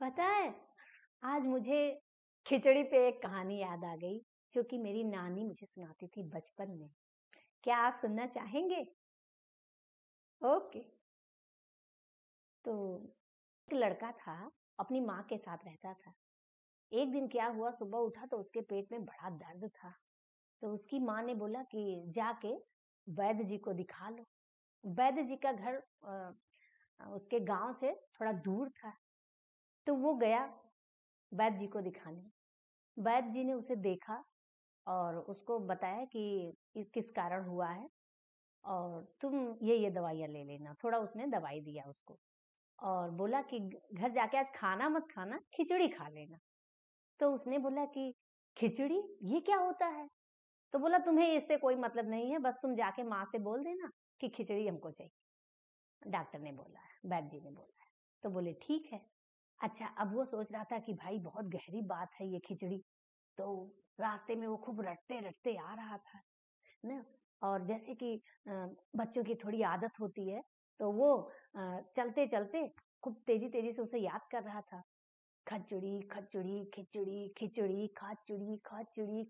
पता है आज मुझे खिचड़ी पे एक कहानी याद आ गई जो कि मेरी नानी मुझे सुनाती थी बचपन में क्या आप सुनना चाहेंगे ओके तो एक लड़का था अपनी माँ के साथ रहता था एक दिन क्या हुआ सुबह उठा तो उसके पेट में बड़ा दर्द था तो उसकी माँ ने बोला कि जाके वैद्य जी को दिखा लो वैद्य जी का घर उसके गांव से थोड़ा दूर था तो वो गया वैद्य जी को दिखाने वैद्य जी ने उसे देखा और उसको बताया कि किस कारण हुआ है और तुम ये ये दवाइयाँ ले लेना थोड़ा उसने दवाई दिया उसको और बोला कि घर जाके आज खाना मत खाना खिचड़ी खा लेना तो उसने बोला कि खिचड़ी ये क्या होता है तो बोला तुम्हें इससे कोई मतलब नहीं है बस तुम जाके माँ से बोल देना कि खिचड़ी हमको चाहिए डॉक्टर ने बोला है वैद्य जी ने बोला है तो बोले ठीक है अच्छा अब वो सोच रहा था कि भाई बहुत गहरी बात है ये खिचड़ी तो रास्ते में वो खूब रटते रटते आ रहा था ना और जैसे कि बच्चों की थोड़ी आदत होती है तो वो चलते चलते खूब तेजी तेजी से उसे याद कर रहा था खचड़ी खचड़ी खिचड़ी खिचड़ी खाचुड़ी खाचुड़ी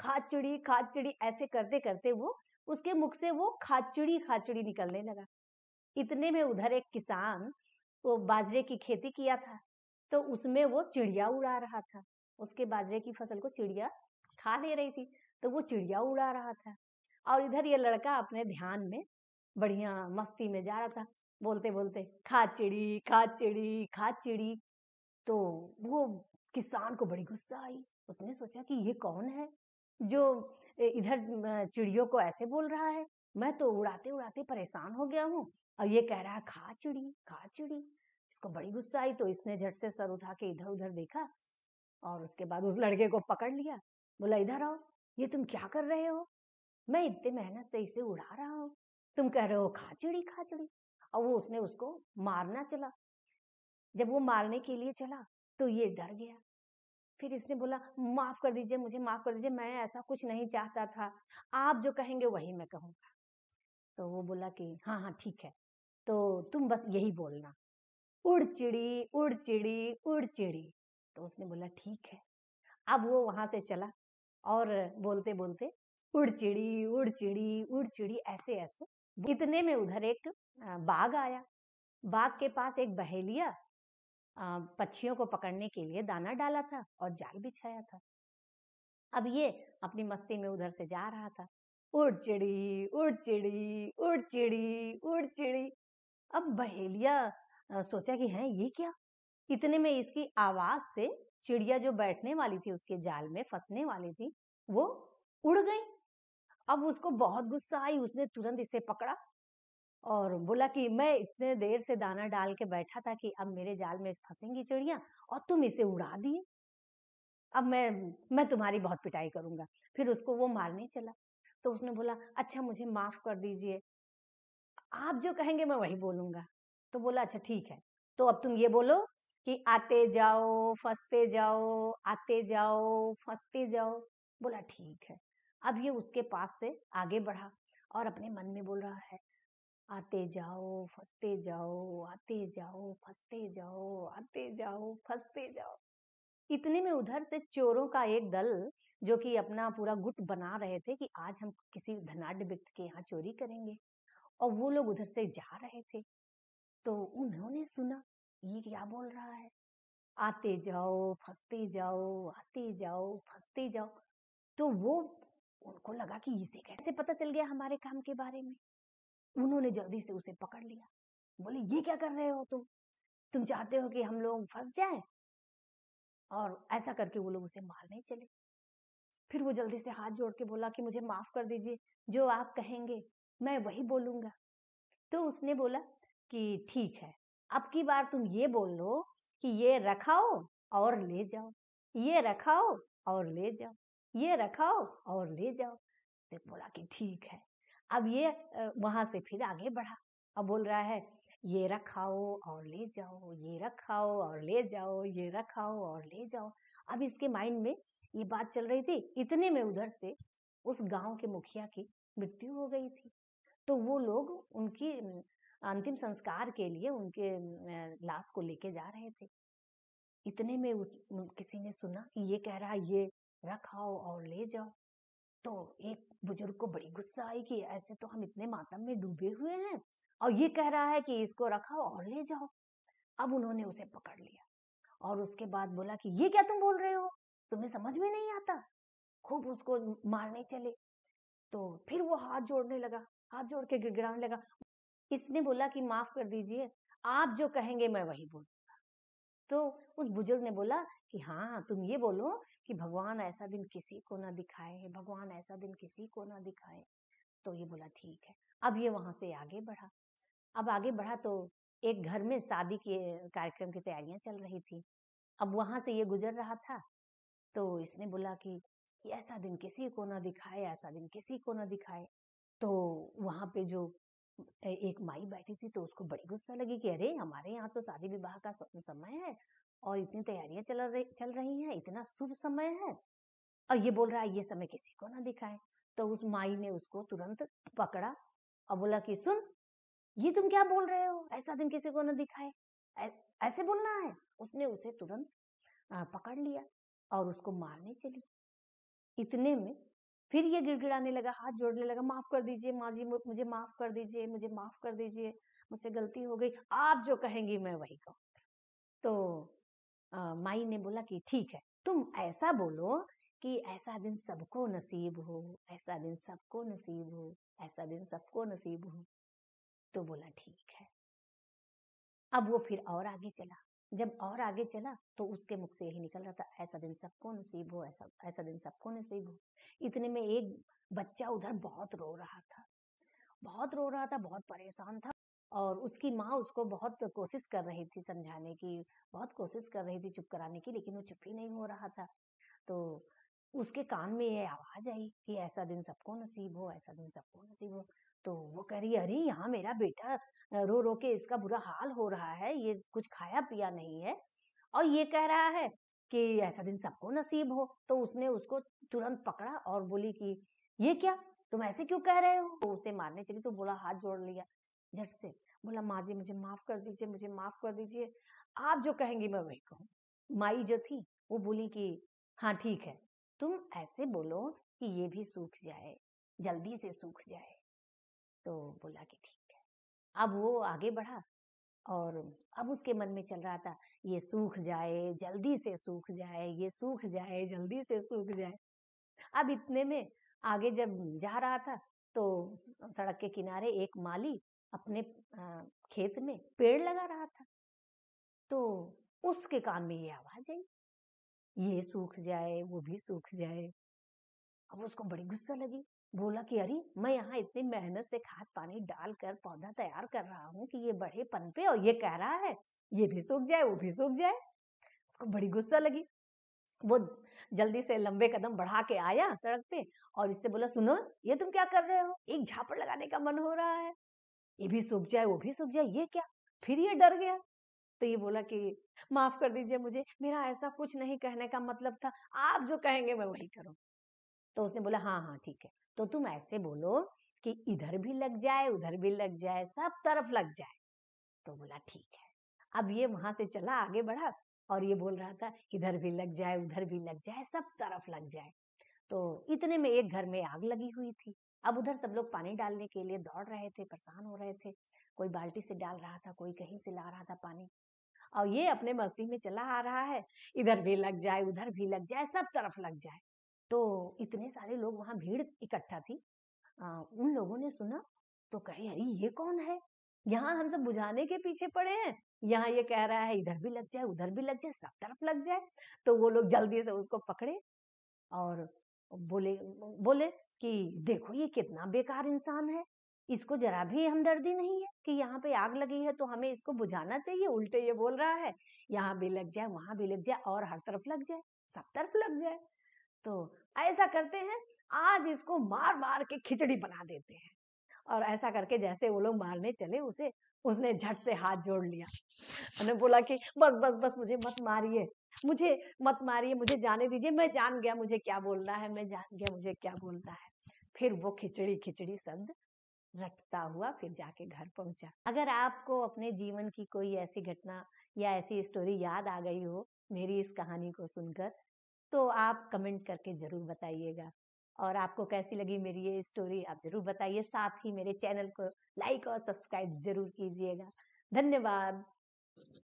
खाचुड़ी खाचुड़ी ऐसे करते करते वो उसके मुख से वो खाचड़ी खाचड़ी निकलने लगा इतने में उधर एक किसान वो बाजरे की खेती किया था तो उसमें वो चिड़िया उड़ा रहा था उसके बाजरे की फसल को चिड़िया खा ले रही थी तो वो चिड़िया उड़ा रहा था और इधर ये लड़का अपने ध्यान में बढ़िया मस्ती में जा रहा था बोलते बोलते खा चिड़ी खा चिड़ी खा चिड़ी तो वो किसान को बड़ी गुस्सा आई उसने सोचा कि ये कौन है जो इधर चिड़ियों को ऐसे बोल रहा है मैं तो उड़ाते उड़ाते परेशान हो गया हूँ और ये कह रहा है खा चिड़ी खा चिड़ी इसको बड़ी गुस्सा आई तो इसने झट से सर उठा के इधर उधर देखा और उसके बाद उस लड़के को पकड़ लिया बोला इधर आओ ये तुम क्या कर रहे हो मैं इतने मेहनत से इसे उड़ा रहा हूँ तुम कह रहे हो खाचड़ी खाचड़ी और वो उसने उसको मारना चला जब वो मारने के लिए चला तो ये डर गया फिर इसने बोला माफ कर दीजिए मुझे माफ कर दीजिए मैं ऐसा कुछ नहीं चाहता था आप जो कहेंगे वही मैं कहूंगा तो वो बोला कि हाँ हाँ ठीक है तो तुम बस यही बोलना उड़ चिड़ी उड़ चिड़ी उड़ चिड़ी तो उसने बोला ठीक है अब वो वहां से चला और बोलते बोलते उड़ चिड़ी उड़ चिड़ी उड़ चिड़ी ऐसे ऐसे इतने में उधर एक बाघ आया बाघ के पास एक बहेलिया पक्षियों को पकड़ने के लिए दाना डाला था और जाल बिछाया था अब ये अपनी मस्ती में उधर से जा रहा था उड़ चिड़ी उड़ चिड़ी उड़ चिड़ी उड़ चिड़ी अब बहेलिया सोचा कि है ये क्या इतने में इसकी आवाज से चिड़िया जो बैठने वाली थी उसके जाल में फंसने वाली थी वो उड़ गई अब उसको बहुत गुस्सा आई उसने तुरंत इसे पकड़ा और बोला कि मैं इतने देर से दाना डाल के बैठा था कि अब मेरे जाल में फंसेंगी चिड़िया और तुम इसे उड़ा दिए अब मैं मैं तुम्हारी बहुत पिटाई करूंगा फिर उसको वो मारने चला तो उसने बोला अच्छा मुझे माफ कर दीजिए आप जो कहेंगे मैं वही बोलूंगा तो बोला अच्छा ठीक है तो अब तुम ये बोलो कि आते जाओ फंसते जाओ आते जाओ फंसते जाओ बोला ठीक है अब ये उसके पास से आगे बढ़ा और अपने मन में बोल रहा है आते जाओ फंसते जाओ आते जाओ फंसते जाओ आते जाओ फंसते जाओ इतने में उधर से चोरों का एक दल जो कि अपना पूरा गुट बना रहे थे कि आज हम किसी धनाढ़ व्यक्ति के यहाँ चोरी करेंगे और वो लोग उधर से जा रहे थे तो उन्होंने सुना ये क्या बोल रहा है आते जाओ फंसते जाओ आते जाओ फंसते जाओ तो वो उनको लगा कि इसे कैसे पता चल गया हमारे काम के बारे में उन्होंने जल्दी से उसे पकड़ लिया बोले ये क्या कर रहे हो तुम तुम चाहते हो कि हम लोग फंस जाए और ऐसा करके वो लोग उसे मारने चले फिर वो जल्दी से हाथ जोड़ के बोला कि मुझे माफ कर दीजिए जो आप कहेंगे मैं वही बोलूंगा तो उसने बोला कि ठीक है अब की बार तुम ये बोल लो कि ये रखाओ और ले जाओ ये रखाओ और ले जाओ ये रखाओ और ले जाओ बोला कि ठीक है अब ये वहां से फिर आगे बढ़ा अब बोल रहा है ये रखाओ और ले जाओ ये रखाओ और ले जाओ ये रखाओ और ले जाओ अब इसके माइंड में ये बात चल रही थी इतने में उधर से उस गांव के मुखिया की मृत्यु हो गई थी तो वो लोग उनकी अंतिम संस्कार के लिए उनके लाश को लेके जा रहे थे इतने में उस किसी ने सुना कि ये कह रहा है ये रखाओ और ले जाओ तो एक बुजुर्ग को बड़ी गुस्सा आई कि ऐसे तो हम इतने मातम में डूबे हुए हैं और ये कह रहा है कि इसको रखा और ले जाओ अब उन्होंने उसे पकड़ लिया और उसके बाद बोला कि ये क्या तुम बोल रहे हो तुम्हें समझ में नहीं आता खूब उसको मारने चले तो फिर वो हाथ जोड़ने लगा हाथ जोड़ के गिड़गिड़ाने लगा इसने बोला कि माफ कर दीजिए आप जो कहेंगे मैं वही बोल तो उस बुजुर्ग ने बोला कि हाँ तुम ये बोलो कि भगवान ऐसा दिन किसी को ना दिखाए भगवान ऐसा दिन किसी को ना दिखाए तो ये बोला ठीक है अब ये वहां से आगे बढ़ा अब आगे बढ़ा तो एक घर में शादी के कार्यक्रम की तैयारियां चल रही थी अब वहां से ये गुजर रहा था तो इसने बोला कि ऐसा दिन किसी को ना दिखाए ऐसा दिन किसी को ना दिखाए तो वहां पे जो एक माई बैठी थी तो उसको बड़ी गुस्सा लगी कि अरे हमारे यहाँ तो शादी विवाह का समय है और इतनी तैयारियां चल रही चल रही हैं इतना शुभ समय है और ये बोल रहा है ये समय किसी को ना दिखाए तो उस माई ने उसको तुरंत पकड़ा और बोला कि सुन ये तुम क्या बोल रहे हो ऐसा दिन किसी को ना दिखाए ऐसे बोलना है उसने उसे तुरंत पकड़ लिया और उसको मारने चली इतने में फिर ये गिड़गिड़ाने लगा हाथ जोड़ने लगा माफ कर दीजिए माँ जी मुझे माफ कर दीजिए मुझे माफ कर दीजिए मुझसे गलती हो गई आप जो कहेंगी मैं वही कहूँ तो माई ने बोला कि ठीक है तुम ऐसा बोलो कि ऐसा दिन सबको नसीब हो ऐसा दिन सबको नसीब हो ऐसा दिन सबको नसीब हो तो बोला ठीक है अब वो फिर और आगे चला जब और आगे चला तो उसके मुख से यही निकल रहा था ऐसा दिन सबको नसीब हो ऐसा ऐसा दिन सबको नसीब हो इतने में एक बच्चा उधर बहुत रो रहा था बहुत रो रहा था बहुत परेशान था और उसकी माँ उसको बहुत कोशिश कर रही थी समझाने की बहुत कोशिश कर रही थी चुप कराने की लेकिन वो चुप ही नहीं हो रहा था तो उसके कान में ये आवाज आई कि ऐसा दिन सबको नसीब हो ऐसा दिन सबको नसीब हो तो वो कह रही अरे यहाँ मेरा बेटा रो रो के इसका बुरा हाल हो रहा है ये कुछ खाया पिया नहीं है और ये कह रहा है कि ऐसा दिन सबको नसीब हो तो उसने उसको तुरंत पकड़ा और बोली कि ये क्या तुम ऐसे क्यों कह रहे हो तो उसे मारने चली तो बोला हाथ जोड़ लिया झट से बोला माँ जी मुझे माफ कर दीजिए मुझे माफ कर दीजिए आप जो कहेंगी मैं वही कहूँ माई जो थी वो बोली कि हाँ ठीक है तुम ऐसे बोलो कि ये भी सूख जाए जल्दी से सूख जाए तो बोला कि ठीक है अब वो आगे बढ़ा और अब उसके मन में चल रहा था ये सूख जाए जल्दी से सूख जाए ये सूख जाए जल्दी से सूख जाए अब इतने में आगे जब जा रहा था तो सड़क के किनारे एक माली अपने खेत में पेड़ लगा रहा था तो उसके कान में ये आवाज आई ये सूख जाए वो भी सूख जाए अब उसको बड़ी गुस्सा लगी बोला कि अरे मैं यहाँ इतनी मेहनत से खाद पानी डालकर पौधा तैयार कर रहा हूँ कि ये बड़े पन पे और ये कह रहा है ये भी सूख जाए वो भी सूख जाए उसको बड़ी गुस्सा लगी वो जल्दी से लंबे कदम बढ़ा के आया सड़क पे और इससे बोला सुनो ये तुम क्या कर रहे हो एक झापड़ लगाने का मन हो रहा है ये भी सूख जाए वो भी सूख जाए ये क्या फिर ये डर गया तो ये बोला कि माफ कर दीजिए मुझे मेरा ऐसा कुछ नहीं कहने का मतलब था आप जो कहेंगे मैं वही करूँ तो उसने बोला हाँ हाँ ठीक है तो तुम ऐसे बोलो कि इधर भी लग जाए उधर भी लग जाए सब तरफ लग जाए तो बोला ठीक है अब ये वहां से चला आगे बढ़ा और ये बोल रहा था इधर भी लग जाए उधर भी लग जाए सब तरफ लग जाए तो इतने में एक घर में आग लगी हुई थी अब उधर सब लोग पानी डालने के लिए दौड़ रहे थे परेशान हो रहे थे कोई बाल्टी से डाल रहा था कोई कहीं से ला रहा था पानी और ये अपने मस्ती में चला आ रहा है इधर भी लग जाए उधर भी लग जाए सब तरफ लग जाए तो इतने सारे लोग वहाँ भीड़ इकट्ठा थी आ, उन लोगों ने सुना तो कहे अरे ये कौन है यहाँ हम सब बुझाने के पीछे पड़े हैं यहाँ ये कह रहा है इधर भी लग जाए उधर भी लग जाए सब तरफ लग जाए तो वो लोग जल्दी से उसको पकड़े और बोले बोले कि देखो ये कितना बेकार इंसान है इसको जरा भी हमदर्दी नहीं है कि यहाँ पे आग लगी है तो हमें इसको बुझाना चाहिए उल्टे ये बोल रहा है यहाँ भी लग जाए वहां भी लग जाए और हर तरफ लग जाए सब तरफ लग जाए तो ऐसा करते हैं आज इसको मार मार के खिचड़ी बना देते हैं और ऐसा करके जैसे वो लोग मारने चले उसे उसने झट से हाथ जोड़ लिया उन्होंने बोला कि बस बस बस मुझे मत मारिए मुझे मत मारिए मुझे जाने दीजिए मैं जान गया मुझे क्या बोलना है मैं जान गया मुझे क्या बोलना है फिर वो खिचड़ी खिचड़ी शब्द रटता हुआ फिर जाके घर पहुंचा अगर आपको अपने जीवन की कोई ऐसी घटना या ऐसी स्टोरी याद आ गई हो मेरी इस कहानी को सुनकर तो आप कमेंट करके ज़रूर बताइएगा और आपको कैसी लगी मेरी ये स्टोरी आप ज़रूर बताइए साथ ही मेरे चैनल को लाइक और सब्सक्राइब ज़रूर कीजिएगा धन्यवाद